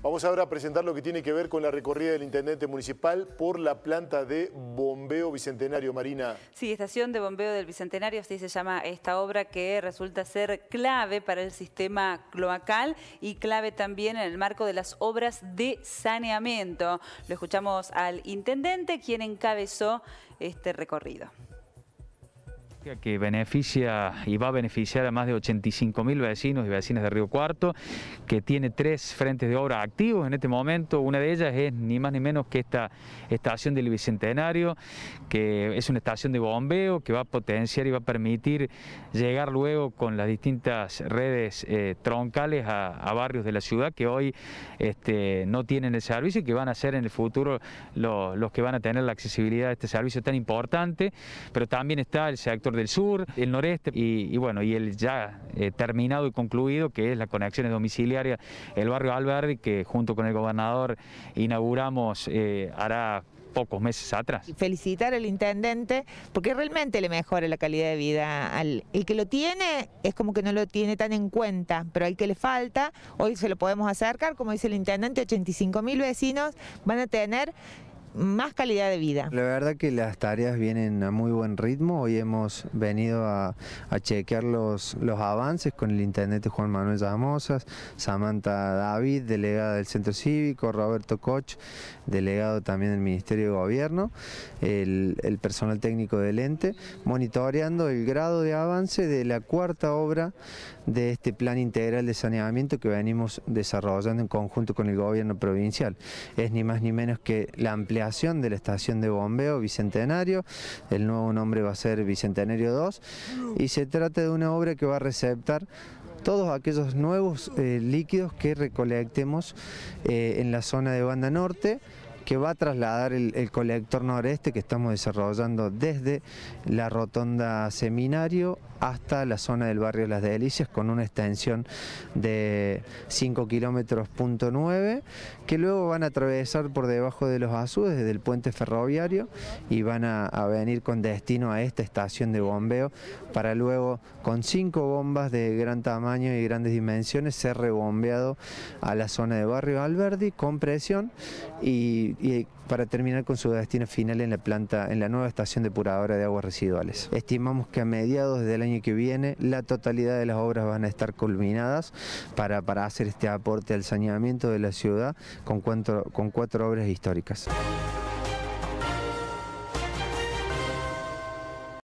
Vamos ahora a presentar lo que tiene que ver con la recorrida del intendente municipal por la planta de bombeo bicentenario, Marina. Sí, estación de bombeo del bicentenario, así se llama esta obra que resulta ser clave para el sistema cloacal y clave también en el marco de las obras de saneamiento. Lo escuchamos al intendente, quien encabezó este recorrido que beneficia y va a beneficiar a más de 85.000 vecinos y vecinas de Río Cuarto, que tiene tres frentes de obra activos en este momento. Una de ellas es ni más ni menos que esta estación del Bicentenario, que es una estación de bombeo que va a potenciar y va a permitir llegar luego con las distintas redes eh, troncales a, barrios de la ciudad que hoy este, no tienen el servicio y que van a ser en el futuro los que van a tener la accesibilidad a este servicio tan importante, pero también está el sector de del sur, el noreste y, bueno, y el ya eh, terminado y concluido que es la conexión domiciliaria, el barrio Alberdi, que junto con el gobernador inauguramos eh, hará pocos meses atrás. Felicitar al intendente porque realmente le mejora la calidad de vida. Al, el que lo tiene es como que no lo tiene tan en cuenta, pero al que le falta, hoy se lo podemos acercar, como dice el intendente, 85 mil vecinos van a tener más calidad de vida. La verdad que las tareas vienen a muy buen ritmo. Hoy hemos venido a, chequear los, los avances con el intendente Juan Manuel Llamosas, Samantha David, delegada del Centro Cívico, Roberto Koch, delegado también del Ministerio de Gobierno, el, personal técnico del ente, monitoreando el grado de avance de la cuarta obra de este plan integral de saneamiento que venimos desarrollando en conjunto con el gobierno provincial. Es ni más ni menos que la ampliación de la estación de bombeo Bicentenario, el nuevo nombre va a ser Bicentenario 2, y se trata de una obra que va a receptar todos aquellos nuevos eh, líquidos que recolectemos eh, en la zona de Banda Norte, que va a trasladar el, colector noreste que estamos desarrollando desde la rotonda Seminario hasta la zona del barrio Las Delicias con una extensión de 5 kilómetros punto que luego van a atravesar por debajo de los azudes... desde el puente ferroviario y van a, venir con destino a esta estación de bombeo para luego con cinco bombas de gran tamaño y grandes dimensiones ser rebombeado a la zona de barrio Alberdi con presión y y eh, para terminar con su destino final en la planta, en la nueva estación depuradora de aguas residuales. Estimamos que a mediados del año que viene la totalidad de las obras van a estar culminadas para, hacer este aporte al saneamiento de la ciudad con cuatro obras históricas.